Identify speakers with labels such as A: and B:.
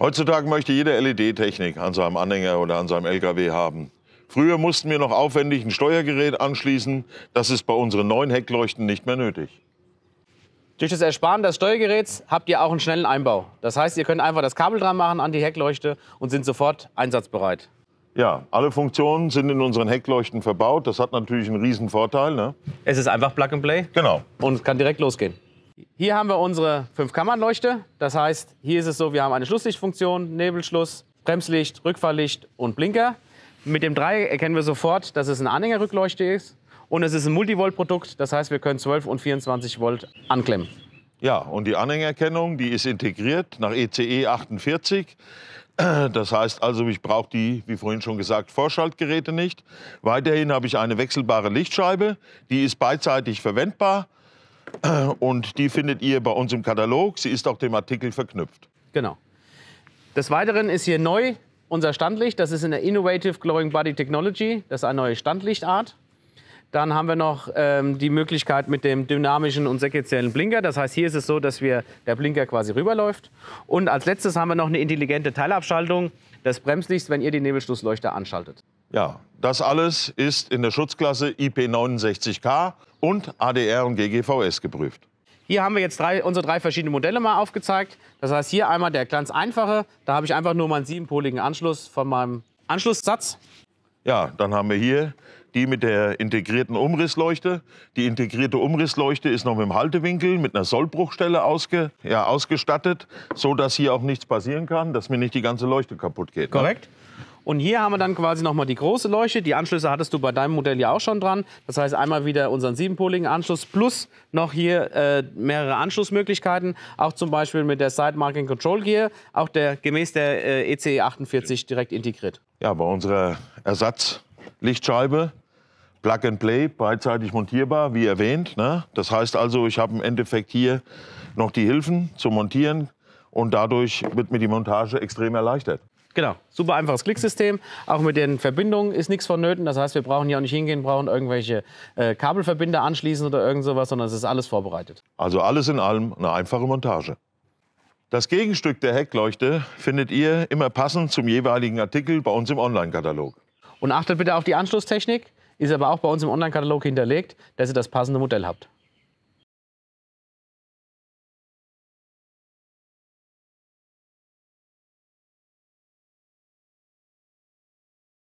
A: Heutzutage möchte jeder LED-Technik an seinem Anhänger oder an seinem LKW haben. Früher mussten wir noch aufwendig ein Steuergerät anschließen. Das ist bei unseren neuen Heckleuchten nicht mehr nötig. Durch das Ersparen des
B: Steuergeräts habt ihr auch einen schnellen Einbau. Das heißt, ihr könnt einfach das Kabel dran machen an die Heckleuchte und sind sofort
A: einsatzbereit. Ja, alle Funktionen sind in unseren Heckleuchten verbaut. Das hat natürlich einen riesen Vorteil. Ne? Es ist einfach Plug and Play. Genau. Und kann direkt losgehen.
B: Hier haben wir unsere Fünfkammernleuchte. Das heißt, hier ist es so, wir haben eine Schlusslichtfunktion, Nebelschluss, Bremslicht, Rückfahrlicht und Blinker. Mit dem 3 erkennen wir sofort, dass es eine Anhängerrückleuchte ist. Und es ist ein Multivolt-Produkt, das heißt, wir können 12 und 24 Volt anklemmen.
A: Ja, und die Anhängerkennung, die ist integriert nach ECE 48. E das heißt also, ich brauche die, wie vorhin schon gesagt, Vorschaltgeräte nicht. Weiterhin habe ich eine wechselbare Lichtscheibe, die ist beidseitig verwendbar. Äh, und die findet ihr bei uns im Katalog. Sie ist auch dem Artikel verknüpft. Genau. Des Weiteren ist
B: hier neu unser Standlicht. Das ist in der Innovative Glowing Body Technology. Das ist eine neue Standlichtart. Dann haben wir noch ähm, die Möglichkeit mit dem dynamischen und sequentiellen Blinker. Das heißt, hier ist es so, dass wir, der Blinker quasi rüberläuft. Und als letztes haben wir noch eine intelligente Teilabschaltung des Bremslichts, wenn ihr die Nebelschlussleuchter anschaltet.
A: Ja, das alles ist in der Schutzklasse IP69K und ADR und GGVS geprüft.
B: Hier haben wir jetzt drei, unsere drei verschiedenen Modelle mal aufgezeigt. Das heißt, hier einmal der ganz einfache. Da habe ich einfach nur meinen siebenpoligen Anschluss
A: von meinem Anschlusssatz. Ja, dann haben wir hier die mit der integrierten Umrissleuchte. Die integrierte Umrissleuchte ist noch mit dem Haltewinkel, mit einer Sollbruchstelle ausge, ja, ausgestattet, sodass hier auch nichts passieren kann, dass mir nicht die ganze Leuchte kaputt geht. Ne?
B: Korrekt. Ne? Und hier haben wir dann quasi nochmal die große Leuchte. Die Anschlüsse hattest du bei deinem Modell ja auch schon dran. Das heißt einmal wieder unseren siebenpoligen Anschluss plus noch hier äh, mehrere Anschlussmöglichkeiten. Auch zum Beispiel mit der Side Marking Control Gear, auch der, gemäß der äh, ECE 48
A: direkt integriert. Ja, bei unserer Ersatzlichtscheibe Plug and Play, beidseitig montierbar, wie erwähnt. Ne? Das heißt also, ich habe im Endeffekt hier noch die Hilfen zum Montieren und dadurch wird mir die Montage extrem erleichtert.
B: Genau, super einfaches Klicksystem. Auch mit den Verbindungen ist nichts vonnöten. Das heißt, wir brauchen hier auch nicht hingehen, brauchen irgendwelche
A: äh, Kabelverbinder anschließen oder irgend sowas, sondern es ist alles vorbereitet. Also alles in allem eine einfache Montage. Das Gegenstück der Heckleuchte findet ihr immer passend zum jeweiligen Artikel bei uns im Online-Katalog. Und achtet bitte auf die Anschlusstechnik, ist aber auch bei uns im Online-Katalog
B: hinterlegt, dass ihr das passende Modell habt.